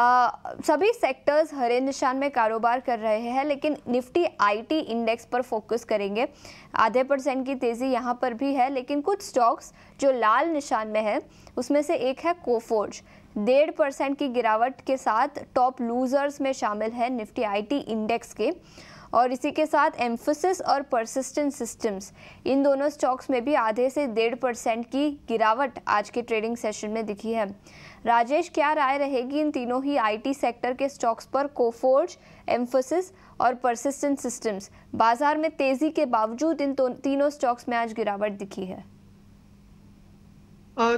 आ, सभी सेक्टर्स हरे निशान में कारोबार कर रहे हैं लेकिन निफ्टी आईटी इंडेक्स पर फोकस करेंगे आधे परसेंट की तेज़ी यहाँ पर भी है लेकिन कुछ स्टॉक्स जो लाल निशान में है उसमें से एक है कोफोर्ज डेढ़ परसेंट की गिरावट के साथ टॉप लूजर्स में शामिल है निफ्टी आईटी इंडेक्स के और इसी के साथ एम्फोसिस और परसिस्टेंट सिस्टम्स इन दोनों स्टॉक्स में भी आधे से डेढ़ परसेंट की गिरावट आज के ट्रेडिंग सेशन में दिखी है राजेश क्या राय रहेगी इन तीनों ही आईटी सेक्टर के स्टॉक्स पर कोफोर्ज एम्फोसिस और परसिस्टेंट सिस्टम्स बाजार में तेजी के बावजूद इन तो, तीनों स्टॉक्स में आज गिरावट दिखी है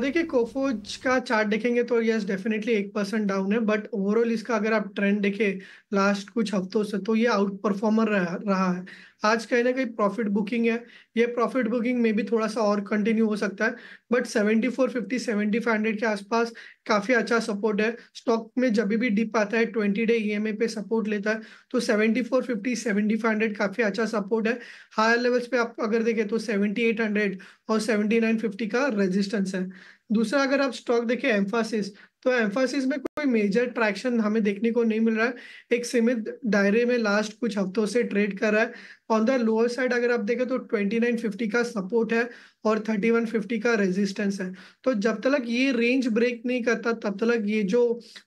देखिए कोफोज का चार्ट देखेंगे तो यस डेफिनेटली एक परसेंट डाउन है बट ओवरऑल इसका अगर आप ट्रेंड देखें लास्ट कुछ हफ्तों से तो ये आउट परफॉर्मर रहा, है आज कहीं ना कहीं प्रॉफिट बुकिंग है ये प्रॉफिट बुकिंग में भी थोड़ा सा और कंटिन्यू हो सकता है but seventy seventy four fifty five hundred के आसपास काफ़ी अच्छा सपोर्ट है स्टॉक में जब भी डिप आता है ट्वेंटी डे ई पे सपोर्ट लेता है तो seventy seventy four fifty five hundred काफ़ी अच्छा सपोर्ट है हायर लेवल्स पे आप अगर देखें तो सेवेंटी एट हंड्रेड और सेवेंटी नाइन फिफ्टी का रेजिस्टेंस है दूसरा अगर आप स्टॉक देखें एम्फासिस तो एम्फासिस में कोई मेजर ट्रैक्शन हमें देखने को नहीं मिल रहा है एक सीमित दायरे में लास्ट कुछ हफ्तों से ट्रेड कर रहा है ऑन द लोअर साइड अगर आप देखें तो 2950 का सपोर्ट है और 3150 का रेजिस्टेंस है तो जब तक ये रेंज ब्रेक नहीं करता तब तक ये जो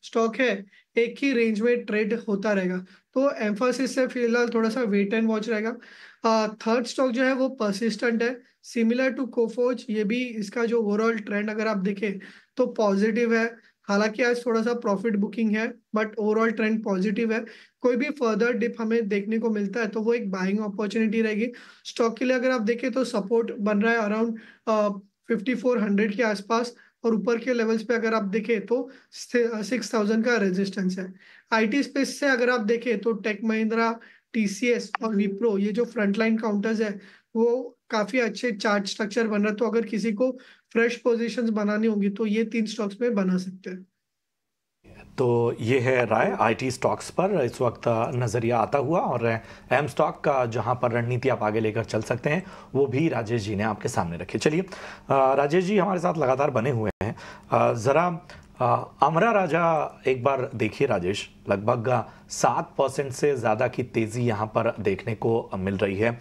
स्टॉक है एक ही रेंज में ट्रेड होता रहेगा तो एम्फोसिस से फिलहाल थोड़ा सा वेट एंड वॉच रहेगा थर्ड स्टॉक जो है वो परसिस्टेंट है सिमिलर टू कोफोज ये भी इसका जो ओवरऑल ट्रेंड अगर आप देखें तो पॉजिटिव है हालांकि आज थोड़ा सा प्रॉफिट बुकिंग है बट ओवरऑल ट्रेंड पॉजिटिव है कोई भी फर्दर डिप हमें देखने को मिलता है तो वो एक बाइंग अपॉर्चुनिटी रहेगी स्टॉक के लिए अगर आप देखें तो सपोर्ट बन रहा है अराउंड फिफ्टी फोर हंड्रेड के आसपास और ऊपर के लेवल्स पे अगर आप देखें तो सिक्स थाउजेंड का रेजिस्टेंस है आईटी स्पेस से अगर आप देखें तो टेक महिंद्रा टीसीएस और विप्रो ये जो फ्रंटलाइन काउंटर्स है वो काफी अच्छे चार्ट स्ट्रक्चर बन रहा तो अगर किसी को फ्रेश पोजीशंस बनानी होंगी तो ये तीन स्टॉक्स में बना सकते हैं तो ये है राय आईटी स्टॉक्स पर इस वक्त नज़रिया आता हुआ और एम स्टॉक का जहां पर रणनीति आप आगे लेकर चल सकते हैं वो भी राजेश जी ने आपके सामने रखी चलिए राजेश जी हमारे साथ लगातार बने हुए हैं ज़रा अमरा राजा एक बार देखिए राजेश लगभग सात परसेंट से ज़्यादा की तेज़ी यहां पर देखने को मिल रही है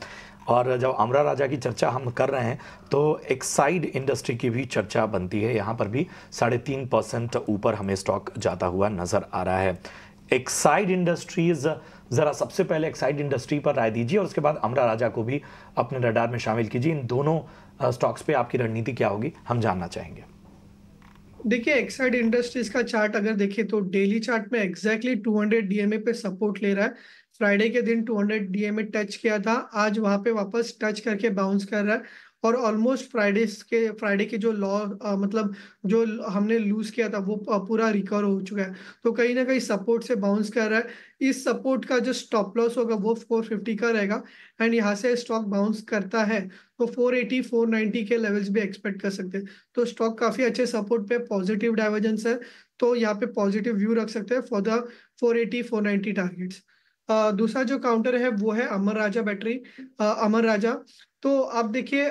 और जब अमरा राजा की चर्चा हम कर रहे हैं तो एक साइड इंडस्ट्री की भी चर्चा बनती है यहाँ पर भी साढ़े तीन परसेंट ऊपर हमें स्टॉक जाता हुआ नज़र आ रहा है एक्साइड इंडस्ट्रीज़ ज़रा सबसे पहले एक्साइड इंडस्ट्री पर राय दीजिए और उसके बाद अमरा राजा को भी अपने रडार में शामिल कीजिए इन दोनों स्टॉक्स पे आपकी रणनीति क्या होगी हम जानना चाहेंगे देखिए एक्साइड इंडस्ट्रीज का चार्ट अगर देखिए तो डेली चार्ट में एक्जैक्टली टू हंड्रेड डीएमए पे सपोर्ट ले रहा है फ्राइडे के दिन 200 डीएमए टच किया था आज वहां पे वापस टच करके बाउंस कर रहा है और ऑलमोस्ट फ्राइडे के फ्राइडे के जो लॉ मतलब जो हमने लूज किया था वो पूरा रिकवर हो चुका है तो कहीं ना कहीं सपोर्ट से बाउंस कर रहा है इस सपोर्ट का जो स्टॉप लॉस होगा वो 450 का रहेगा एंड यहाँ से स्टॉक बाउंस करता है तो 480 490 के लेवल्स भी एक्सपेक्ट कर सकते हैं तो स्टॉक काफी अच्छे सपोर्ट पे पॉजिटिव डाइवर्जेंस है तो यहाँ पे पॉजिटिव व्यू रख सकते हैं for the four eighty targets दूसरा जो काउंटर है वो है अमर राजा बैटरी अमर राजा तो आप देखिए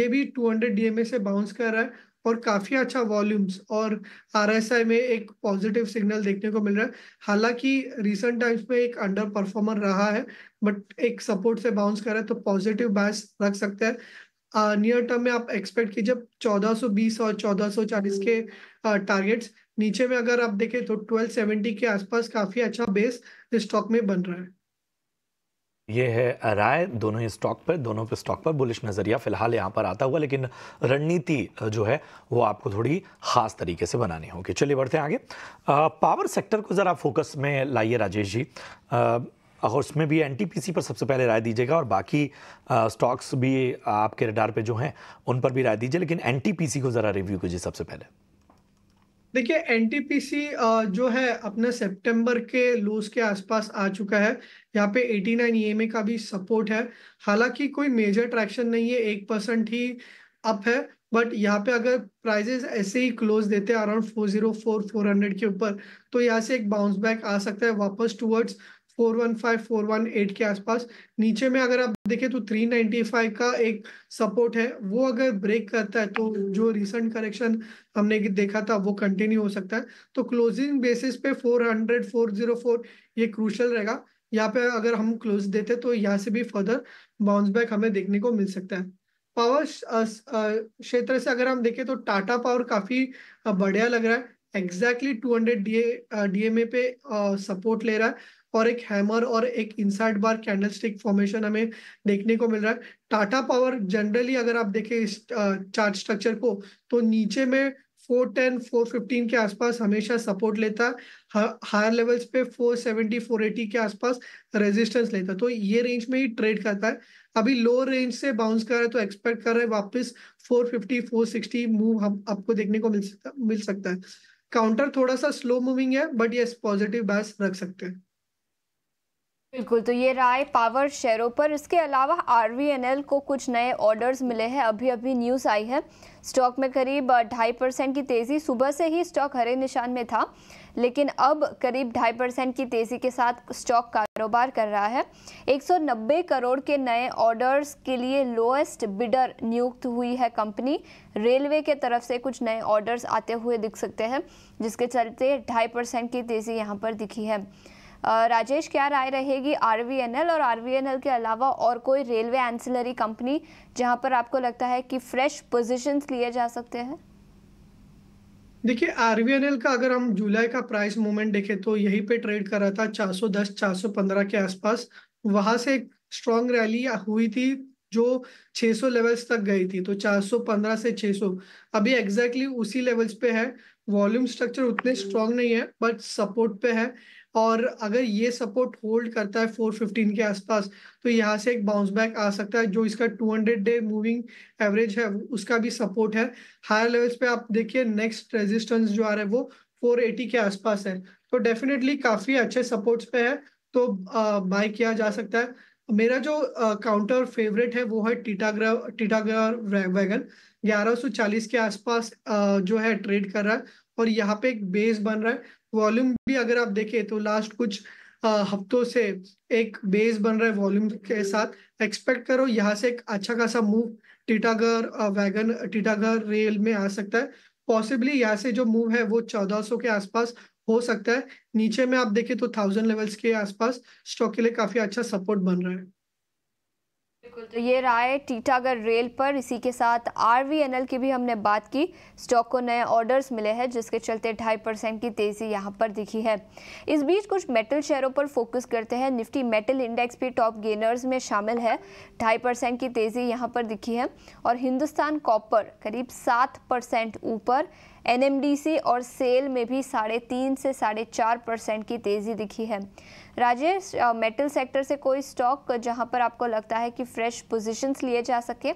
ये भी 200 डीएमए से बाउंस कर रहा है और काफ़ी अच्छा वॉल्यूम्स और आरएसआई में एक पॉजिटिव सिग्नल देखने को मिल रहा है हालांकि रिसेंट टाइम्स में एक अंडर परफॉर्मर रहा है बट एक सपोर्ट से बाउंस कर रहा है तो पॉजिटिव बायस रख सकते हैं नियर टर्म में आप एक्सपेक्ट कीजिए 1420 और 1440 के टारगेट्स नीचे में अगर आप देखें तो 1270 के आसपास काफ़ी अच्छा बेस स्टॉक में बन रहा है ये है राय दोनों ही स्टॉक पर दोनों पे स्टॉक पर बुलिश नज़रिया फिलहाल यहाँ पर आता हुआ लेकिन रणनीति जो है वो आपको थोड़ी ख़ास तरीके से बनानी होगी चलिए बढ़ते हैं आगे आ, पावर सेक्टर को ज़रा फोकस में लाइए राजेश जी आ, और उसमें भी एनटीपीसी पर सबसे पहले राय दीजिएगा और बाकी स्टॉक्स भी आपके रडार पे जो हैं उन पर भी राय दीजिए लेकिन एनटीपीसी को ज़रा रिव्यू कीजिए सबसे पहले देखिए एनटीपीसी जो है अपना सितंबर के लूज के आसपास आ चुका है यहाँ पे 89 ईएमए e का भी सपोर्ट है हालांकि कोई मेजर ट्रैक्शन नहीं है एक परसेंट ही अप है बट यहाँ पे अगर प्राइजेस ऐसे ही क्लोज देते हैं around four zero four four hundred के ऊपर तो यहाँ से एक बाउंस बैक आ सकता है वापस टूवर्ड्स 415 418 के आसपास नीचे में अगर आप देखें तो 395 का एक सपोर्ट है वो अगर ब्रेक करता है तो जो रिसेंट करेक्शन हमने देखा था वो कंटिन्यू हो सकता है तो क्लोजिंग बेसिस पे 400 404 ये क्रूशल रहेगा यहाँ पे अगर हम क्लोज देते तो यहाँ से भी फर्दर बाउंस बैक हमें देखने को मिल सकता है पावर क्षेत्र से अगर हम देखें तो टाटा पावर काफी बढ़िया लग रहा है exactly two hundred D DMA पे सपोर्ट ले रहा है और एक हैमर और एक इंसाइड बार कैंडलस्टिक फॉर्मेशन हमें देखने को मिल रहा है टाटा पावर जनरली अगर आप देखें इस चार्ट स्ट्रक्चर को तो नीचे में 410, 415 के आसपास हमेशा सपोर्ट लेता हायर लेवल्स पे 470, 480 के आसपास रेजिस्टेंस लेता तो ये रेंज में ही ट्रेड करता है अभी लो रेंज से बाउंस कर रहा है तो एक्सपेक्ट कर रहे हैं वापस 450, 460 मूव हम आपको देखने को मिल सकता मिल सकता है काउंटर थोड़ा सा स्लो मूविंग है बट यस पॉजिटिव बैस रख सकते हैं बिल्कुल तो ये राय पावर शेयरों पर इसके अलावा आर को कुछ नए ऑर्डर्स मिले हैं अभी अभी न्यूज़ आई है स्टॉक में करीब ढाई परसेंट की तेज़ी सुबह से ही स्टॉक हरे निशान में था लेकिन अब करीब ढाई परसेंट की तेज़ी के साथ स्टॉक कारोबार कर रहा है 190 करोड़ के नए ऑर्डर्स के लिए लोएस्ट बिडर नियुक्त हुई है कंपनी रेलवे के तरफ से कुछ नए ऑर्डर्स आते हुए दिख सकते हैं जिसके चलते ढाई परसेंट की तेज़ी यहाँ पर दिखी है राजेश क्या राय रहेगी आर और आर के अलावा और कोई रेलवे एंसिलरी कंपनी जहां पर आपको लगता है कि फ्रेश पोजिशंस लिए जा सकते हैं देखिए आर का अगर हम जुलाई का प्राइस मूवमेंट देखें तो यही पे ट्रेड कर रहा था 410 415 के आसपास वहां से एक स्ट्रांग रैली हुई थी जो 600 लेवल्स तक गई थी तो 415 से 600 अभी एग्जैक्टली exactly उसी लेवल्स पे है वॉल्यूम स्ट्रक्चर उतने स्ट्रॉन्ग नहीं है बट सपोर्ट पे है और अगर ये सपोर्ट होल्ड करता है 415 के आसपास तो यहाँ से एक बाउंस बैक आ सकता है जो इसका 200 डे मूविंग एवरेज है उसका भी सपोर्ट है हायर लेवल्स पे आप देखिए नेक्स्ट रेजिस्टेंस जो आ रहा है वो 480 के आसपास है तो डेफिनेटली काफ़ी अच्छे सपोर्ट्स पे है तो बाय किया जा सकता है मेरा जो काउंटर फेवरेट है वो है टीटाग्रा टीटाग्रा वैगन ग्यारह के आसपास आ, जो है ट्रेड कर रहा है और यहाँ पे एक बेस बन रहा है वॉल्यूम भी अगर आप देखें तो लास्ट कुछ हफ्तों से एक बेस बन रहा है वॉल्यूम के साथ एक्सपेक्ट करो यहाँ से एक अच्छा खासा move Titagarh Wagon Titagarh Rail में आ सकता है पॉसिबली यहाँ से जो मूव है वो 1400 के आसपास हो सकता है नीचे में आप देखें तो थाउजेंड लेवल्स के आसपास स्टॉक के लिए काफी अच्छा सपोर्ट बन रहा है बिल्कुल तो ये राय टीटागढ़ रेल पर इसी के साथ आरवीएनएल की भी हमने बात की स्टॉक को नए ऑर्डर्स मिले हैं जिसके चलते ढाई परसेंट की तेजी यहाँ पर दिखी है इस बीच कुछ मेटल शेयरों पर फोकस करते हैं निफ्टी मेटल इंडेक्स भी टॉप गेनर्स में शामिल है ढाई परसेंट की तेज़ी यहाँ पर दिखी है और हिंदुस्तान कॉपर करीब सात परसेंट ऊपर एनएमडीसी और सेल में भी साढ़े तीन से साढ़े चार परसेंट की तेज़ी दिखी है राजेश मेटल सेक्टर से कोई स्टॉक जहां पर आपको लगता है कि फ्रेश पोजीशंस लिए जा सके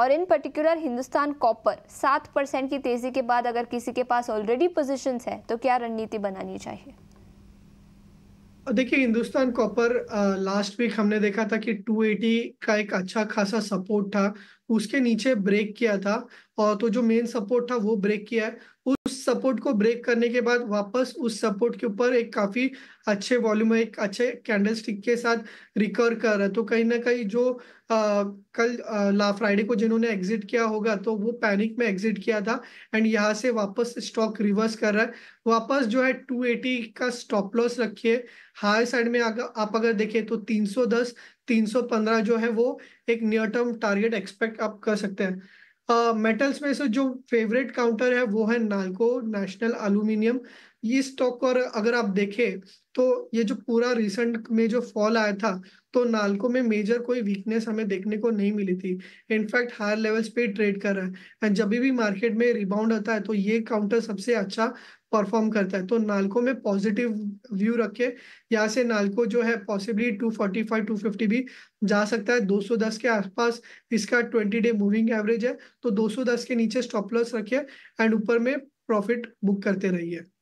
और इन पर्टिकुलर हिंदुस्तान कॉपर सात परसेंट की तेज़ी के बाद अगर किसी के पास ऑलरेडी पोजिशन है तो क्या रणनीति बनानी चाहिए देखिए हिंदुस्तान कॉपर लास्ट वीक हमने देखा था कि 280 का एक अच्छा खासा सपोर्ट था उसके नीचे ब्रेक किया था और तो जो मेन सपोर्ट था वो ब्रेक किया है सपोर्ट को ब्रेक करने के बाद वापस उस सपोर्ट के ऊपर एक काफ़ी अच्छे वॉल्यूम एक अच्छे कैंडल स्टिक के साथ रिकवर कर रहा है तो कहीं ना कहीं जो आ, कल ला फ्राइडे को जिन्होंने एग्जिट किया होगा तो वो पैनिक में एग्जिट किया था एंड यहाँ से वापस स्टॉक रिवर्स कर रहा है वापस जो है 280 का स्टॉप लॉस रखिए हाई साइड में अगर आप अगर देखें तो 310 315 जो है वो एक नियर टर्म टारगेट एक्सपेक्ट आप कर सकते हैं मेटल्स में से जो फेवरेट काउंटर है वो है नालको नेशनल अलूमिनियम ये स्टॉक और अगर आप देखें तो ये जो पूरा रिसेंट में जो फॉल आया था तो नालको में मेजर कोई वीकनेस हमें देखने को नहीं मिली थी इनफैक्ट हायर लेवल्स पे ट्रेड कर रहा है एंड जब भी मार्केट में रिबाउंड आता है तो ये काउंटर सबसे अच्छा परफॉर्म करता है तो नालको में पॉजिटिव व्यू रखे यहाँ से नालको जो है पॉसिबली 245 250 भी जा सकता है 210 के आसपास इसका 20 डे मूविंग एवरेज है तो 210 के नीचे स्टॉप लॉस रखिए एंड ऊपर में प्रॉफिट बुक करते रहिए